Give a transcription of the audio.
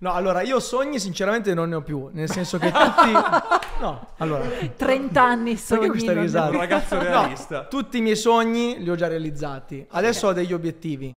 No, allora io sogni sinceramente non ne ho più, nel senso che tutti... No, allora... 30 anni sogni. Perché questa risata? Un ragazzo realista. No, tutti i miei sogni li ho già realizzati, adesso okay. ho degli obiettivi.